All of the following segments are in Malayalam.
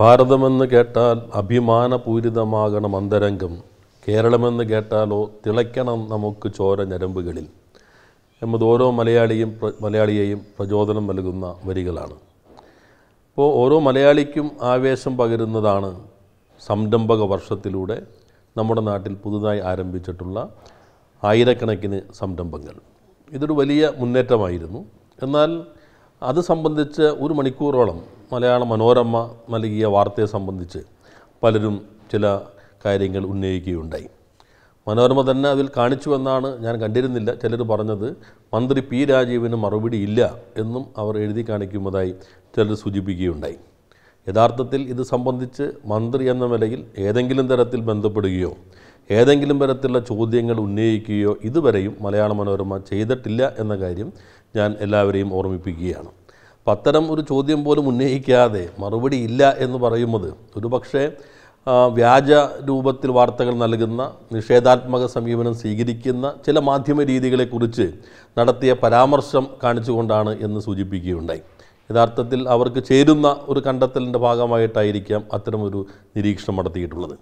ഭാരതമെന്ന് കേട്ടാൽ അഭിമാനപൂരിതമാകണം അന്തരംഗം കേരളമെന്ന് കേട്ടാലോ തിളയ്ക്കണം നമുക്ക് ചോര ഞരമ്പുകളിൽ എന്നത് ഓരോ മലയാളിയും മലയാളിയെയും പ്രചോദനം നൽകുന്ന വരികളാണ് ഇപ്പോൾ ഓരോ മലയാളിക്കും ആവേശം പകരുന്നതാണ് സംരംഭക വർഷത്തിലൂടെ നമ്മുടെ നാട്ടിൽ പുതുതായി ആരംഭിച്ചിട്ടുള്ള ആയിരക്കണക്കിന് സംരംഭങ്ങൾ ഇതൊരു വലിയ മുന്നേറ്റമായിരുന്നു എന്നാൽ അത് സംബന്ധിച്ച് ഒരു മണിക്കൂറോളം മലയാള മനോരമ നൽകിയ വാർത്തയെ സംബന്ധിച്ച് പലരും ചില കാര്യങ്ങൾ ഉന്നയിക്കുകയുണ്ടായി മനോരമ തന്നെ അതിൽ കാണിച്ചു എന്നാണ് ഞാൻ കണ്ടിരുന്നില്ല ചിലർ പറഞ്ഞത് മന്ത്രി പി രാജീവിന് മറുപടി ഇല്ല എന്നും അവർ എഴുതി കാണിക്കുന്നതായി ചിലർ സൂചിപ്പിക്കുകയുണ്ടായി യഥാർത്ഥത്തിൽ ഇത് സംബന്ധിച്ച് മന്ത്രി എന്ന നിലയിൽ ഏതെങ്കിലും തരത്തിൽ ബന്ധപ്പെടുകയോ ഏതെങ്കിലും തരത്തിലുള്ള ചോദ്യങ്ങൾ ഉന്നയിക്കുകയോ ഇതുവരെയും മലയാള മനോരമ ചെയ്തിട്ടില്ല എന്ന കാര്യം ഞാൻ എല്ലാവരെയും ഓർമ്മിപ്പിക്കുകയാണ് അത്തരം ഒരു ചോദ്യം പോലും ഉന്നയിക്കാതെ മറുപടി ഇല്ല എന്ന് പറയുന്നത് പക്ഷേ വ്യാജ രൂപത്തിൽ വാർത്തകൾ നൽകുന്ന നിഷേധാത്മക സമീപനം സ്വീകരിക്കുന്ന ചില മാധ്യമ രീതികളെക്കുറിച്ച് നടത്തിയ പരാമർശം കാണിച്ചുകൊണ്ടാണ് എന്ന് സൂചിപ്പിക്കുകയുണ്ടായി യഥാർത്ഥത്തിൽ അവർക്ക് ചേരുന്ന ഒരു കണ്ടെത്തലിൻ്റെ ഭാഗമായിട്ടായിരിക്കാം അത്തരമൊരു നിരീക്ഷണം നടത്തിയിട്ടുള്ളത്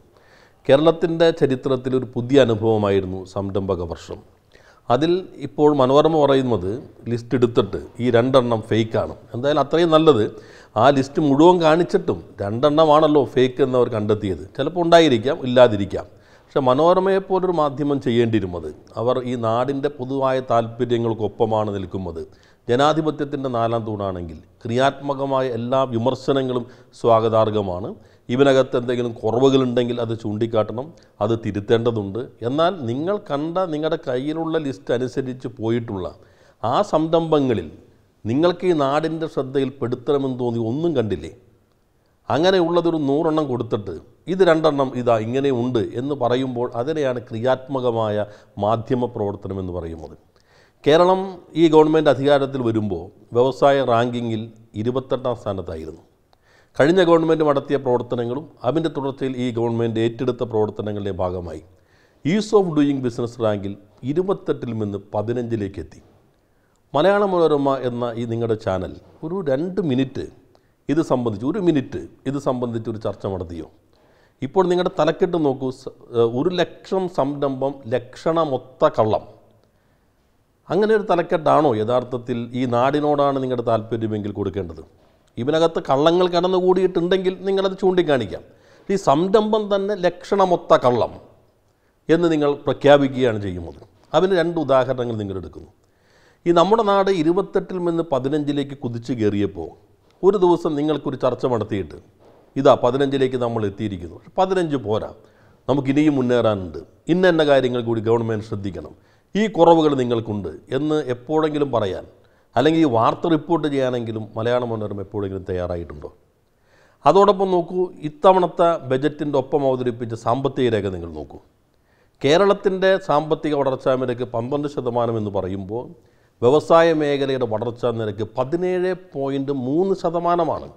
കേരളത്തിൻ്റെ ചരിത്രത്തിൽ ഒരു പുതിയ അനുഭവമായിരുന്നു സംരംഭക വർഷം അതിൽ ഇപ്പോൾ മനോരമ പറയുന്നത് ലിസ്റ്റ് എടുത്തിട്ട് ഈ രണ്ടെണ്ണം ഫേക്കാണ് എന്തായാലും അത്രയും നല്ലത് ആ ലിസ്റ്റ് മുഴുവൻ കാണിച്ചിട്ടും രണ്ടെണ്ണമാണല്ലോ ഫേക്ക് എന്നവർ കണ്ടെത്തിയത് ചിലപ്പോൾ ഉണ്ടായിരിക്കാം ഇല്ലാതിരിക്കാം പക്ഷെ മനോരമയെപ്പോലൊരു മാധ്യമം ചെയ്യേണ്ടിയിരുന്നത് അവർ ഈ നാടിൻ്റെ പൊതുവായ താല്പര്യങ്ങൾക്കൊപ്പമാണ് നിൽക്കുന്നത് ജനാധിപത്യത്തിൻ്റെ നാലാം തൂണാണെങ്കിൽ ക്രിയാത്മകമായ എല്ലാ വിമർശനങ്ങളും സ്വാഗതാർഹമാണ് ഇവനകത്ത് എന്തെങ്കിലും കുറവുകളുണ്ടെങ്കിൽ അത് ചൂണ്ടിക്കാട്ടണം അത് തിരുത്തേണ്ടതുണ്ട് എന്നാൽ നിങ്ങൾ കണ്ട നിങ്ങളുടെ കയ്യിലുള്ള ലിസ്റ്റ് അനുസരിച്ച് പോയിട്ടുള്ള ആ സംരംഭങ്ങളിൽ നിങ്ങൾക്ക് ഈ നാടിൻ്റെ പെടുത്തണമെന്ന് തോന്നി ഒന്നും കണ്ടില്ലേ അങ്ങനെയുള്ളതൊരു നൂറെണ്ണം കൊടുത്തിട്ട് ഇത് രണ്ടെണ്ണം ഇതാ ഇങ്ങനെ ഉണ്ട് എന്ന് പറയുമ്പോൾ അതിനെയാണ് ക്രിയാത്മകമായ മാധ്യമ പ്രവർത്തനം എന്ന് പറയുന്നത് കേരളം ഈ ഗവൺമെൻറ് അധികാരത്തിൽ വരുമ്പോൾ വ്യവസായ റാങ്കിങ്ങിൽ ഇരുപത്തെട്ടാം സ്ഥാനത്തായിരുന്നു കഴിഞ്ഞ ഗവൺമെൻറ് നടത്തിയ പ്രവർത്തനങ്ങളും അതിൻ്റെ തുടർച്ചയിൽ ഈ ഗവൺമെൻറ് ഏറ്റെടുത്ത പ്രവർത്തനങ്ങളുടെ ഭാഗമായി ഈസ് ഓഫ് ഡൂയിങ് ബിസിനസ് റാങ്കിൽ ഇരുപത്തെട്ടിൽ നിന്ന് പതിനഞ്ചിലേക്ക് എത്തി മലയാള മനോരമ എന്ന ഈ നിങ്ങളുടെ ചാനൽ ഒരു രണ്ട് മിനിറ്റ് ഇത് സംബന്ധിച്ച് ഒരു മിനിറ്റ് ഇത് സംബന്ധിച്ച് ഒരു ചർച്ച നടത്തിയോ ഇപ്പോൾ നിങ്ങളുടെ തലക്കെട്ട് നോക്കൂ ഒരു ലക്ഷം സംരംഭം ലക്ഷണമൊത്ത കള്ളം അങ്ങനെ ഒരു തലക്കെട്ടാണോ യഥാർത്ഥത്തിൽ ഈ നാടിനോടാണ് നിങ്ങളുടെ താല്പര്യമെങ്കിൽ കൊടുക്കേണ്ടത് ഇതിനകത്ത് കള്ളങ്ങൾ കടന്നുകൂടിയിട്ടുണ്ടെങ്കിൽ നിങ്ങളത് ചൂണ്ടിക്കാണിക്കാം ഈ സംരംഭം തന്നെ ലക്ഷണമൊത്ത കള്ളം എന്ന് നിങ്ങൾ പ്രഖ്യാപിക്കുകയാണ് ചെയ്യുന്നത് അതിന് രണ്ട് ഉദാഹരണങ്ങൾ നിങ്ങൾ എടുക്കുന്നു ഈ നമ്മുടെ നാട് ഇരുപത്തെട്ടിൽ നിന്ന് പതിനഞ്ചിലേക്ക് കുതിച്ചു കയറിയപ്പോൾ ഒരു ദിവസം നിങ്ങൾക്കൊരു ചർച്ച നടത്തിയിട്ട് ഇതാ പതിനഞ്ചിലേക്ക് നമ്മൾ എത്തിയിരിക്കുന്നു പതിനഞ്ച് പോരാ നമുക്കിനിയും മുന്നേറാനുണ്ട് ഇന്ന കാര്യങ്ങൾ കൂടി ഗവൺമെൻറ് ശ്രദ്ധിക്കണം ഈ കുറവുകൾ നിങ്ങൾക്കുണ്ട് എന്ന് എപ്പോഴെങ്കിലും പറയാൻ അല്ലെങ്കിൽ ഈ വാർത്ത റിപ്പോർട്ട് ചെയ്യാനെങ്കിലും മലയാള മനോരമ എപ്പോഴെങ്കിലും തയ്യാറായിട്ടുണ്ടോ അതോടൊപ്പം നോക്കൂ ഇത്തവണത്തെ ബജറ്റിൻ്റെ ഒപ്പം അവതരിപ്പിച്ച സാമ്പത്തിക രേഖ നിങ്ങൾ നോക്കൂ കേരളത്തിൻ്റെ സാമ്പത്തിക വളർച്ചാ നിരക്ക് പന്ത്രണ്ട് ശതമാനം എന്ന് പറയുമ്പോൾ വ്യവസായ മേഖലയുടെ വളർച്ചാ നിരക്ക് പതിനേഴ് പോയിൻറ്റ് മൂന്ന് ശതമാനമാണ്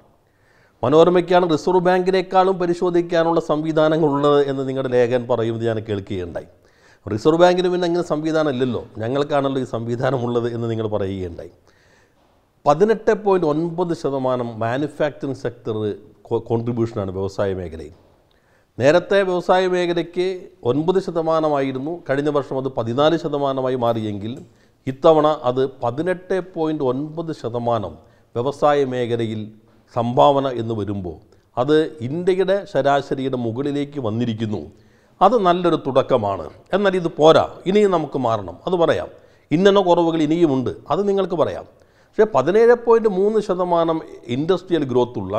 മനോരമയ്ക്കാണ് റിസർവ് ബാങ്കിനേക്കാളും പരിശോധിക്കാനുള്ള സംവിധാനങ്ങളുള്ളത് എന്ന് നിങ്ങളുടെ ലേഖൻ പറയുന്നത് ഞാൻ കേൾക്കുകയുണ്ടായി റിസർവ് ബാങ്കിന് പിന്നെ അങ്ങനെ സംവിധാനം ഇല്ലല്ലോ ഞങ്ങൾക്കാണല്ലോ ഈ സംവിധാനമുള്ളത് എന്ന് നിങ്ങൾ പറയുകയുണ്ടായി പതിനെട്ട് പോയിൻറ്റ് ഒൻപത് ശതമാനം മാനുഫാക്ചറിങ് സെക്ടർ കോൺട്രിബ്യൂഷനാണ് വ്യവസായ മേഖലയിൽ നേരത്തെ വ്യവസായ മേഖലയ്ക്ക് ഒൻപത് ശതമാനമായിരുന്നു കഴിഞ്ഞ വർഷം അത് പതിനാല് ശതമാനമായി മാറിയെങ്കിൽ ഇത്തവണ അത് പതിനെട്ട് പോയിൻ്റ് ഒൻപത് ശതമാനം വ്യവസായ മേഖലയിൽ സംഭാവന എന്ന് വരുമ്പോൾ അത് ഇന്ത്യയുടെ ശരാശരിയുടെ മുകളിലേക്ക് വന്നിരിക്കുന്നു അത് നല്ലൊരു തുടക്കമാണ് എന്നാൽ ഇത് പോരാ ഇനിയും നമുക്ക് മാറണം അത് പറയാം ഇന്നെന്ന കുറവുകൾ ഇനിയുമുണ്ട് അത് നിങ്ങൾക്ക് പറയാം പക്ഷേ പതിനേഴ് പോയിൻറ്റ് മൂന്ന് ശതമാനം ഇൻഡസ്ട്രിയൽ ഗ്രോത്തുള്ള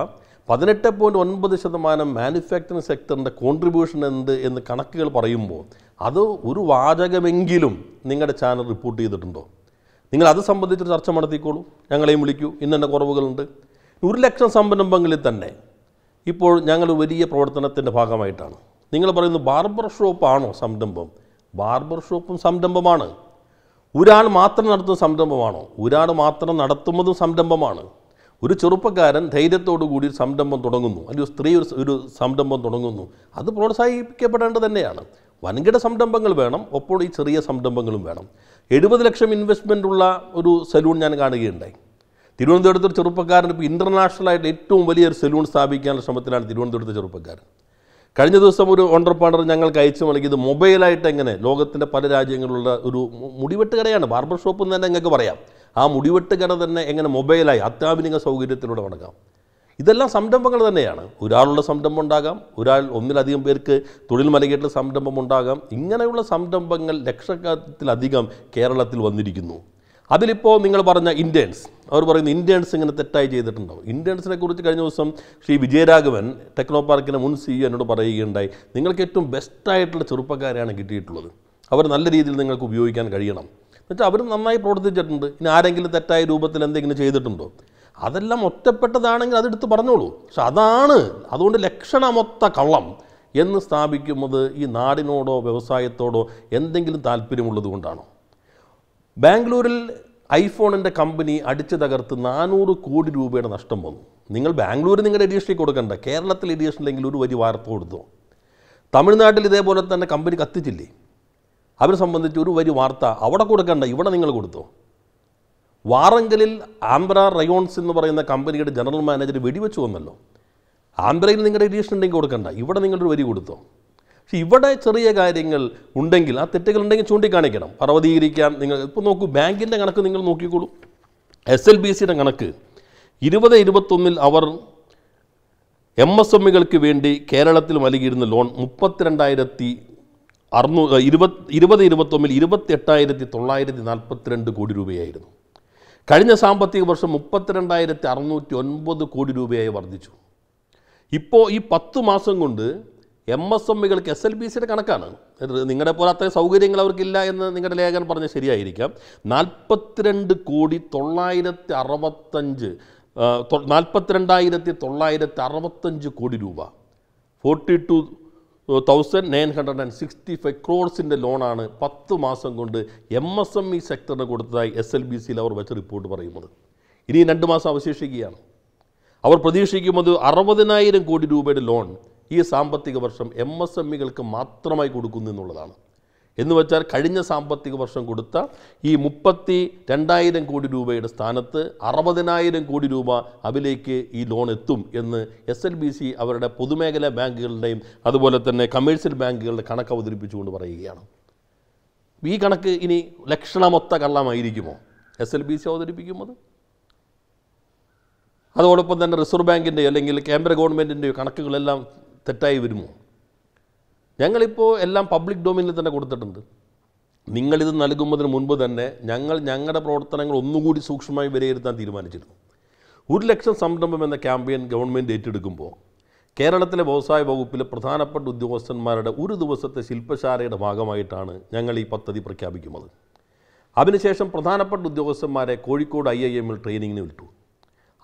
പതിനെട്ട് പോയിൻറ്റ് ഒൻപത് ശതമാനം മാനുഫാക്ചറിങ് സെക്ടറിൻ്റെ കോൺട്രിബ്യൂഷൻ എന്ത് എന്ന് കണക്കുകൾ പറയുമ്പോൾ അത് ഒരു വാചകമെങ്കിലും നിങ്ങളുടെ ചാനൽ റിപ്പോർട്ട് ചെയ്തിട്ടുണ്ടോ നിങ്ങൾ അത് സംബന്ധിച്ച് ചർച്ച നടത്തിക്കോളൂ ഞങ്ങളെയും വിളിക്കൂ ഇന്നെ കുറവുകളുണ്ട് ഒരു ലക്ഷം സംരംഭങ്ങളിൽ തന്നെ ഇപ്പോൾ ഞങ്ങൾ വലിയ പ്രവർത്തനത്തിൻ്റെ ഭാഗമായിട്ടാണ് നിങ്ങൾ പറയുന്നു ബാർബർ ഷോപ്പാണോ സംരംഭം ബാർബർ ഷോപ്പും സംരംഭമാണ് ഒരാൾ മാത്രം നടത്തുന്ന സംരംഭമാണോ ഒരാൾ മാത്രം നടത്തുന്നതും സംരംഭമാണ് ഒരു ചെറുപ്പക്കാരൻ ധൈര്യത്തോടു കൂടി സംരംഭം തുടങ്ങുന്നു അല്ലെങ്കിൽ സ്ത്രീ ഒരു സംരംഭം തുടങ്ങുന്നു അത് പ്രോത്സാഹിപ്പിക്കപ്പെടേണ്ടത് തന്നെയാണ് വൻകിട സംരംഭങ്ങൾ വേണം ഒപ്പോൾ ഈ ചെറിയ സംരംഭങ്ങളും വേണം എഴുപത് ലക്ഷം ഇൻവെസ്റ്റ്മെൻ്റ് ഉള്ള ഒരു സലൂൺ ഞാൻ കാണുകയുണ്ടായി തിരുവനന്തപുരത്ത് ചെറുപ്പക്കാരൻ ഇപ്പോൾ ഇൻ്റർനാഷണലായിട്ട് ഏറ്റവും വലിയൊരു സലൂൺ സ്ഥാപിക്കാനുള്ള ശ്രമത്തിലാണ് തിരുവനന്തപുരത്തെ ചെറുപ്പക്കാരൻ കഴിഞ്ഞ ദിവസം ഒരു ഓണ്ടർപാണർ ഞങ്ങൾക്ക് അയച്ചു നൽകിയത് മൊബൈലായിട്ട് എങ്ങനെ ലോകത്തിൻ്റെ പല രാജ്യങ്ങളിലുള്ള ഒരു മുടിവെട്ട് കടയാണ് ബാർബർ ഷോപ്പ് എന്ന് തന്നെ ഞങ്ങൾക്ക് പറയാം ആ മുടിവെട്ട് കട തന്നെ എങ്ങനെ മൊബൈലായി അത്യാധുനിക സൗകര്യത്തിലൂടെ നടക്കാം ഇതെല്ലാം സംരംഭങ്ങൾ തന്നെയാണ് ഒരാളുള്ള സംരംഭം ഉണ്ടാകാം ഒരാൾ ഒന്നിലധികം പേർക്ക് തൊഴിൽ മലകേട്ടുള്ള സംരംഭം ഉണ്ടാകാം ഇങ്ങനെയുള്ള സംരംഭങ്ങൾ ലക്ഷക്കത്തിലധികം കേരളത്തിൽ വന്നിരിക്കുന്നു അതിലിപ്പോൾ നിങ്ങൾ പറഞ്ഞ ഇന്ത്യൻസ് അവർ പറയുന്ന ഇന്ത്യൻസ് ഇങ്ങനെ തെറ്റായി ചെയ്തിട്ടുണ്ടാവും ഇൻഡ്യൻസിനെ കുറിച്ച് കഴിഞ്ഞ ദിവസം ശ്രീ വിജയരാഘവൻ ടെക്നോ പാർക്കിൻ്റെ മുൻ സി e എന്നോട് പറയുകയുണ്ടായി നിങ്ങൾക്ക് ഏറ്റവും ബെസ്റ്റായിട്ടുള്ള ചെറുപ്പക്കാരെയാണ് കിട്ടിയിട്ടുള്ളത് അവർ നല്ല രീതിയിൽ നിങ്ങൾക്ക് ഉപയോഗിക്കാൻ കഴിയണം എന്നുവെച്ചാൽ അവർ നന്നായി പ്രവർത്തിച്ചിട്ടുണ്ട് ഇനി ആരെങ്കിലും തെറ്റായ രൂപത്തിൽ എന്തെങ്കിലും ചെയ്തിട്ടുണ്ടോ അതെല്ലാം ഒറ്റപ്പെട്ടതാണെങ്കിൽ അതെടുത്ത് പറഞ്ഞോളൂ പക്ഷെ അതാണ് അതുകൊണ്ട് ലക്ഷണമൊത്ത കള്ളം എന്ന് സ്ഥാപിക്കുന്നത് ഈ നാടിനോടോ വ്യവസായത്തോടോ എന്തെങ്കിലും താല്പര്യമുള്ളത് കൊണ്ടാണോ ബാംഗ്ലൂരിൽ ഐഫോണിൻ്റെ കമ്പനി അടിച്ചു തകർത്ത് നാനൂറ് കോടി രൂപയുടെ നഷ്ടം വന്നു നിങ്ങൾ ബാംഗ്ലൂർ നിങ്ങളുടെ എഡിഷനിൽ കൊടുക്കണ്ട കേരളത്തിൽ ഇല്ലെങ്കിൽ ഒരു വലിയ വാർത്ത കൊടുത്തു തമിഴ്നാട്ടിൽ ഇതേപോലെ തന്നെ കമ്പനി കത്തിച്ചില്ലേ അവരെ സംബന്ധിച്ച് ഒരു വലിയ വാർത്ത അവിടെ കൊടുക്കണ്ട ഇവിടെ നിങ്ങൾ കൊടുത്തു വാറങ്കലിൽ ആംബ്ര റയോൺസ് എന്ന് പറയുന്ന കമ്പനിയുടെ ജനറൽ മാനേജർ വെടിവെച്ചു വന്നല്ലോ ആംബ്രയിൽ നിങ്ങളുടെ ഉണ്ടെങ്കിൽ കൊടുക്കണ്ട ഇവിടെ നിങ്ങളൊരു വരി കൊടുത്തോ പക്ഷെ ഇവിടെ ചെറിയ കാര്യങ്ങൾ ഉണ്ടെങ്കിൽ ആ തെറ്റുകൾ ഉണ്ടെങ്കിൽ ചൂണ്ടിക്കാണിക്കണം പർവ്വതീകരിക്കാം നിങ്ങൾ ഇപ്പോൾ നോക്കൂ ബാങ്കിൻ്റെ കണക്ക് നിങ്ങൾ നോക്കിക്കോളൂ എസ് എൽ ബി സിയുടെ കണക്ക് ഇരുപത് ഇരുപത്തൊന്നിൽ അവർ എം എസ് എമ്മുകൾക്ക് വേണ്ടി കേരളത്തിൽ നൽകിയിരുന്ന ലോൺ മുപ്പത്തിരണ്ടായിരത്തി അറുന്നൂ ഇരുപത് ഇരുപത് ഇരുപത്തൊന്നിൽ ഇരുപത്തെട്ടായിരത്തി തൊള്ളായിരത്തി നാൽപ്പത്തിരണ്ട് കോടി രൂപയായിരുന്നു കഴിഞ്ഞ സാമ്പത്തിക വർഷം മുപ്പത്തിരണ്ടായിരത്തി അറുന്നൂറ്റി ഒൻപത് കോടി രൂപയായി വർദ്ധിച്ചു ഇപ്പോൾ ഈ പത്ത് മാസം കൊണ്ട് എം എസ് എം ഇകൾക്ക് എസ് എൽ ബി സിയുടെ കണക്കാണ് നിങ്ങളുടെ പോലെ അത്രയും സൗകര്യങ്ങൾ അവർക്കില്ല എന്ന് നിങ്ങളുടെ ലേഖകൻ പറഞ്ഞ് ശരിയായിരിക്കാം നാൽപ്പത്തിരണ്ട് കോടി തൊള്ളായിരത്തി അറുപത്തഞ്ച് നാൽപ്പത്തിരണ്ടായിരത്തി തൊള്ളായിരത്തി അറുപത്തഞ്ച് കോടി രൂപ forty two thousand nine hundred and sixty five ക്രോഡ്സിൻ്റെ ലോണാണ് പത്ത് മാസം കൊണ്ട് എം എസ് എം ഇ സെക്ടറിന് കൊടുത്തതായി എസ് എൽ ബി സിയിൽ അവർ വെച്ച റിപ്പോർട്ട് പറയുന്നത് ഇനി രണ്ട് മാസം അവശേഷിക്കുകയാണ് അവർ പ്രതീക്ഷിക്കുന്നത് അറുപതിനായിരം കോടി രൂപയുടെ ലോൺ ഈ സാമ്പത്തിക വർഷം എം എസ് എം ഇകൾക്ക് മാത്രമായി കൊടുക്കുന്നു എന്നുള്ളതാണ് എന്ന് വെച്ചാൽ കഴിഞ്ഞ സാമ്പത്തിക വർഷം കൊടുത്ത ഈ മുപ്പത്തി രണ്ടായിരം കോടി രൂപയുടെ സ്ഥാനത്ത് അറുപതിനായിരം കോടി രൂപ അതിലേക്ക് ഈ ലോൺ എത്തും എന്ന് എസ് എൽ ബി സി അവരുടെ പൊതുമേഖലാ ബാങ്കുകളുടെയും അതുപോലെ തന്നെ കമേഴ്സ്യൽ ബാങ്കുകളുടെ കണക്ക് അവതരിപ്പിച്ചുകൊണ്ട് പറയുകയാണ് ഈ കണക്ക് ഇനി ലക്ഷണമൊത്ത കള്ളമായിരിക്കുമോ എസ് എൽ ബി സി അവതരിപ്പിക്കുന്നത് അതോടൊപ്പം തന്നെ റിസർവ് ബാങ്കിൻ്റെ അല്ലെങ്കിൽ കേന്ദ്ര ഗവൺമെൻറ്റിൻ്റെയോ കണക്കുകളെല്ലാം തെറ്റായി വരുമോ ഞങ്ങളിപ്പോൾ എല്ലാം പബ്ലിക് ഡൊമൈനിൽ തന്നെ കൊടുത്തിട്ടുണ്ട് നിങ്ങളിത് നൽകുന്നതിന് മുൻപ് തന്നെ ഞങ്ങൾ ഞങ്ങളുടെ പ്രവർത്തനങ്ങൾ ഒന്നുകൂടി സൂക്ഷ്മമായി വിലയിരുത്താൻ തീരുമാനിച്ചിരുന്നു ഒരു ലക്ഷം സംരംഭം എന്ന ക്യാമ്പയിൻ ഗവൺമെൻറ് ഏറ്റെടുക്കുമ്പോൾ കേരളത്തിലെ വ്യവസായ വകുപ്പിലെ പ്രധാനപ്പെട്ട ഉദ്യോഗസ്ഥന്മാരുടെ ഒരു ദിവസത്തെ ശില്പശാലയുടെ ഭാഗമായിട്ടാണ് ഞങ്ങൾ ഈ പദ്ധതി പ്രഖ്യാപിക്കുന്നത് അതിനുശേഷം പ്രധാനപ്പെട്ട ഉദ്യോഗസ്ഥന്മാരെ കോഴിക്കോട് ഐ ഐ എമ്മിൽ ട്രെയിനിങ്ങിന് വിട്ടു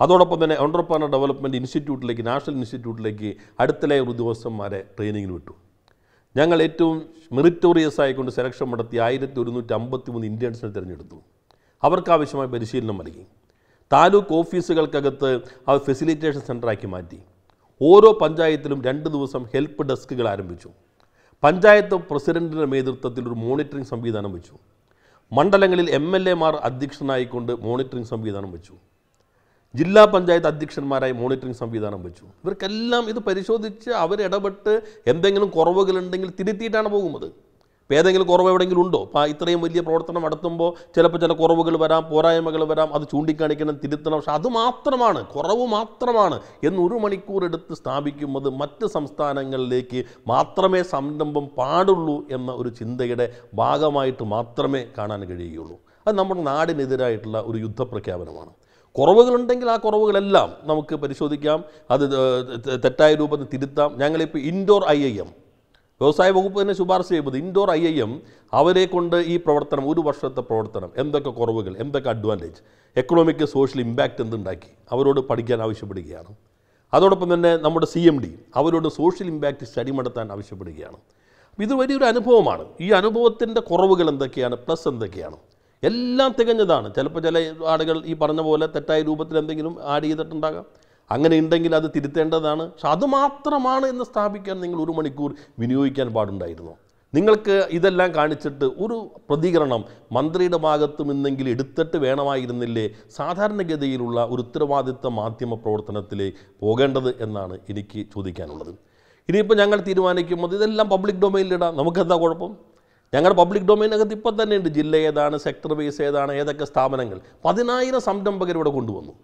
അതോടൊപ്പം തന്നെ ഓണ്ടർപ്രണർ ഡെവലപ്മെൻറ്റ് ഇൻസ്റ്റിറ്റ്യൂട്ടിലേക്ക് നാഷണൽ ഇൻസ്റ്റിറ്റ്യൂട്ടിലേക്ക് അടുത്തലെ ഉദ്യോഗസ്ഥന്മാരെ ട്രെയിനിങ്ങിന് വിട്ടു ഞങ്ങൾ ഏറ്റവും മെറിറ്റോറിയസ് ആയിക്കൊണ്ട് സെലക്ഷൻ നടത്തി ആയിരത്തി ഒരുന്നൂറ്റി അമ്പത്തി മൂന്ന് ഇന്ത്യൻസിനെ തിരഞ്ഞെടുത്തു അവർക്കാവശ്യമായ പരിശീലനം നൽകി താലൂക്ക് ഓഫീസുകൾക്കകത്ത് അവർ ഫെസിലിറ്റേഷൻ സെൻ്ററാക്കി മാറ്റി ഓരോ പഞ്ചായത്തിലും രണ്ട് ദിവസം ഹെൽപ്പ് ഡെസ്കുകൾ ആരംഭിച്ചു പഞ്ചായത്ത് പ്രസിഡന്റിൻ്റെ നേതൃത്വത്തിൽ ഒരു മോണിറ്ററിംഗ് സംവിധാനം വെച്ചു മണ്ഡലങ്ങളിൽ എം എൽ മാർ അധ്യക്ഷനായിക്കൊണ്ട് മോണിറ്ററിംഗ് സംവിധാനം വെച്ചു ജില്ലാ പഞ്ചായത്ത് അധ്യക്ഷന്മാരായി മോണിറ്ററിംഗ് സംവിധാനം വെച്ചു ഇവർക്കെല്ലാം ഇത് പരിശോധിച്ച് അവരിടപെട്ട് എന്തെങ്കിലും കുറവുകളുണ്ടെങ്കിൽ തിരുത്തിയിട്ടാണ് പോകുന്നത് ഇപ്പോൾ ഏതെങ്കിലും കുറവ് എവിടെയെങ്കിലും ഉണ്ടോ അപ്പോൾ ഇത്രയും വലിയ പ്രവർത്തനം നടത്തുമ്പോൾ ചിലപ്പോൾ ചില കുറവുകൾ വരാം പോരായ്മകൾ വരാം അത് ചൂണ്ടിക്കാണിക്കണം തിരുത്തണം പക്ഷെ അത് മാത്രമാണ് കുറവ് മാത്രമാണ് എന്ന് ഒരു മണിക്കൂർ എടുത്ത് സ്ഥാപിക്കുന്നത് മറ്റ് സംസ്ഥാനങ്ങളിലേക്ക് മാത്രമേ സംരംഭം പാടുള്ളൂ എന്ന ഒരു ചിന്തയുടെ ഭാഗമായിട്ട് മാത്രമേ കാണാൻ കഴിയുകയുള്ളൂ അത് നമ്മുടെ നാടിനെതിരായിട്ടുള്ള ഒരു യുദ്ധപ്രഖ്യാപനമാണ് കുറവുകളുണ്ടെങ്കിൽ ആ കുറവുകളെല്ലാം നമുക്ക് പരിശോധിക്കാം അത് തെറ്റായ രൂപത്തിൽ തിരുത്താം ഞങ്ങളിപ്പോൾ ഇൻഡോർ ഐ ഐ എം വ്യവസായ വകുപ്പ് തന്നെ ശുപാർശ ചെയ്യുന്നത് ഇൻഡോർ ഐ ഐ എം അവരെ കൊണ്ട് ഈ പ്രവർത്തനം ഒരു വർഷത്തെ പ്രവർത്തനം എന്തൊക്കെ കുറവുകൾ എന്തൊക്കെ അഡ്വാൻറ്റേജ് എക്കണോമിക് സോഷ്യൽ ഇമ്പാക്റ്റ് എന്തുണ്ടാക്കി അവരോട് പഠിക്കാൻ ആവശ്യപ്പെടുകയാണ് അതോടൊപ്പം തന്നെ നമ്മുടെ സി എം ഡി അവരോട് സോഷ്യൽ ഇമ്പാക്റ്റ് സ്റ്റഡി നടത്താൻ ആവശ്യപ്പെടുകയാണ് ഇത് വലിയൊരു അനുഭവമാണ് ഈ അനുഭവത്തിൻ്റെ കുറവുകൾ എന്തൊക്കെയാണ് പ്ലസ് എന്തൊക്കെയാണ് എല്ലാം തികഞ്ഞതാണ് ചിലപ്പോൾ ചില ആളുകൾ ഈ പറഞ്ഞ പോലെ തെറ്റായ രൂപത്തിൽ എന്തെങ്കിലും ആഡ് ചെയ്തിട്ടുണ്ടാകാം അങ്ങനെ ഉണ്ടെങ്കിൽ അത് തിരുത്തേണ്ടതാണ് പക്ഷെ അതുമാത്രമാണ് എന്ന് സ്ഥാപിക്കാൻ നിങ്ങൾ ഒരു മണിക്കൂർ വിനിയോഗിക്കാൻ പാടുണ്ടായിരുന്നു നിങ്ങൾക്ക് ഇതെല്ലാം കാണിച്ചിട്ട് ഒരു പ്രതികരണം മന്ത്രിയുടെ ഭാഗത്തു നിന്നെങ്കിൽ എടുത്തിട്ട് വേണമായിരുന്നില്ലേ സാധാരണഗതിയിലുള്ള ഒരു ഉത്തരവാദിത്വ മാധ്യമ പ്രവർത്തനത്തിലേ പോകേണ്ടത് എന്നാണ് എനിക്ക് ചോദിക്കാനുള്ളത് ഇനിയിപ്പോൾ ഞങ്ങൾ തീരുമാനിക്കുമ്പോൾ ഇതെല്ലാം പബ്ലിക് ഡൊമൈനിലിടാം നമുക്കെന്താ കുഴപ്പം ഞങ്ങളുടെ പബ്ലിക് ഡൊമൈനകത്ത് ഇപ്പം തന്നെ ഉണ്ട് ജില്ല ഏതാണ് സെക്ടർ ബേസ് ഏതാണ് ഏതൊക്കെ സ്ഥാപനങ്ങൾ പതിനായിരം സംരംഭകരിവിടെ കൊണ്ടുവന്നു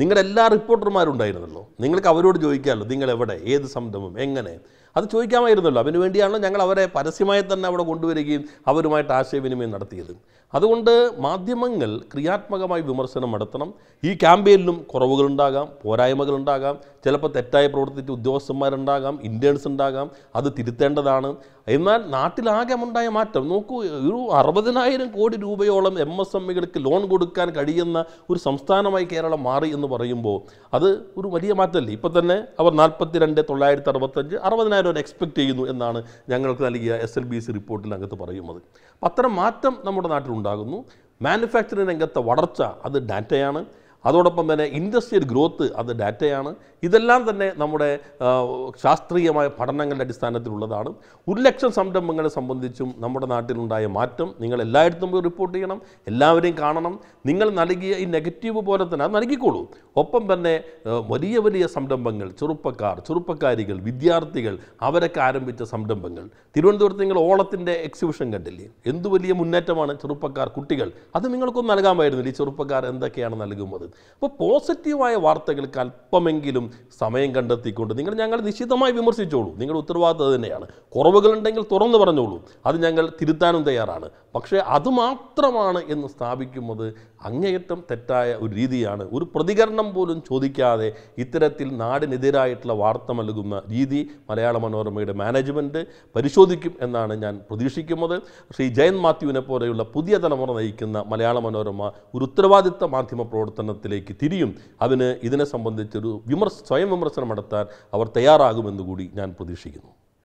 നിങ്ങളുടെ എല്ലാ റിപ്പോർട്ടർമാരുണ്ടായിരുന്നല്ലോ നിങ്ങൾക്ക് അവരോട് ചോദിക്കാമല്ലോ നിങ്ങൾ എവിടെ ഏത് സംരംഭം എങ്ങനെ അത് ചോദിക്കാമായിരുന്നല്ലോ വേണ്ടിയാണല്ലോ ഞങ്ങൾ അവരെ പരസ്യമായി തന്നെ അവിടെ കൊണ്ടുവരികയും അവരുമായിട്ട് ആശയവിനിമയം നടത്തിയത് അതുകൊണ്ട് മാധ്യമങ്ങൾ ക്രിയാത്മകമായി വിമർശനം നടത്തണം ഈ ക്യാമ്പയിനിലും കുറവുകളുണ്ടാകാം പോരായ്മകളുണ്ടാകാം ചിലപ്പോൾ തെറ്റായി പ്രവർത്തിച്ച ഉദ്യോഗസ്ഥന്മാരുണ്ടാകാം ഇൻറ്റേൺസ് ഉണ്ടാകാം അത് തിരുത്തേണ്ടതാണ് എന്നാൽ നാട്ടിലാകെ ഉണ്ടായ മാറ്റം നോക്കൂ ഒരു അറുപതിനായിരം കോടി രൂപയോളം എം എസ് എം ഇകൾക്ക് ലോൺ കൊടുക്കാൻ കഴിയുന്ന ഒരു സംസ്ഥാനമായി കേരളം മാറി എന്ന് പറയുമ്പോൾ അത് ഒരു വലിയ മാറ്റമല്ലേ ഇപ്പം തന്നെ അവർ നാൽപ്പത്തി രണ്ട് തൊള്ളായിരത്തി അറുപത്തഞ്ച് അറുപതിനായിരം വരെ എക്സ്പെക്ട് ചെയ്യുന്നു എന്നാണ് ഞങ്ങൾക്ക് നൽകിയ എസ് എൽ ബി സി റിപ്പോർട്ടിനകത്ത് പറയുന്നത് അപ്പം അത്തരം മാറ്റം നമ്മുടെ നാട്ടിലുണ്ടാകുന്നു മാനുഫാക്ചറിംഗ് രംഗത്തെ വളർച്ച അത് ഡാറ്റയാണ് അതോടൊപ്പം തന്നെ ഇൻഡസ്ട്രിയൽ ഗ്രോത്ത് അത് ഡാറ്റയാണ് ഇതെല്ലാം തന്നെ നമ്മുടെ ശാസ്ത്രീയമായ പഠനങ്ങളുടെ അടിസ്ഥാനത്തിലുള്ളതാണ് ഒരു ലക്ഷം സംരംഭങ്ങളെ സംബന്ധിച്ചും നമ്മുടെ നാട്ടിലുണ്ടായ മാറ്റം നിങ്ങൾ എല്ലായിടത്തും പോയി റിപ്പോർട്ട് ചെയ്യണം എല്ലാവരെയും കാണണം നിങ്ങൾ നൽകിയ ഈ നെഗറ്റീവ് പോലെ തന്നെ അത് നൽകിക്കോളൂ ഒപ്പം തന്നെ വലിയ വലിയ സംരംഭങ്ങൾ ചെറുപ്പക്കാർ ചെറുപ്പക്കാരികൾ വിദ്യാർത്ഥികൾ അവരൊക്കെ ആരംഭിച്ച സംരംഭങ്ങൾ തിരുവനന്തപുരത്ത് നിങ്ങൾ ഓളത്തിൻ്റെ എക്സിബിഷൻ കണ്ടില്ലേ എന്ത് വലിയ മുന്നേറ്റമാണ് ചെറുപ്പക്കാർ കുട്ടികൾ അത് നിങ്ങൾക്കൊന്നും നൽകാമായിരുന്നില്ല ഈ ചെറുപ്പക്കാർ എന്തൊക്കെയാണ് നൽകുന്നത് അപ്പോൾ പോസിറ്റീവായ വാർത്തകൾക്ക് അല്പമെങ്കിലും സമയം കണ്ടെത്തിക്കൊണ്ട് നിങ്ങൾ ഞങ്ങൾ നിശ്ചിതമായി വിമർശിച്ചോളൂ നിങ്ങളുടെ ഉത്തരവാദിത്തം തന്നെയാണ് കുറവുകളുണ്ടെങ്കിൽ തുറന്നു പറഞ്ഞോളൂ അത് ഞങ്ങൾ തിരുത്താനും തയ്യാറാണ് പക്ഷേ അതുമാത്രമാണ് എന്ന് സ്ഥാപിക്കുന്നത് അങ്ങേയറ്റം തെറ്റായ ഒരു രീതിയാണ് ഒരു പ്രതികരണം പോലും ചോദിക്കാതെ ഇത്തരത്തിൽ നാടിനെതിരായിട്ടുള്ള വാർത്ത നൽകുന്ന രീതി മലയാള മനോരമയുടെ മാനേജ്മെൻറ്റ് പരിശോധിക്കും എന്നാണ് ഞാൻ പ്രതീക്ഷിക്കുന്നത് ശ്രീ ജയൻ മാത്യുവിനെ പോലെയുള്ള പുതിയ തലമുറ നയിക്കുന്ന മലയാള മനോരമ ഒരു ഉത്തരവാദിത്ത മാധ്യമ പ്രവർത്തനത്തിൽ പഠനത്തിലേക്ക് തിരിയും അതിന് ഇതിനെ സംബന്ധിച്ചൊരു വിമർശ സ്വയം വിമർശനം നടത്താൻ അവർ തയ്യാറാകുമെന്ന് കൂടി ഞാൻ പ്രതീക്ഷിക്കുന്നു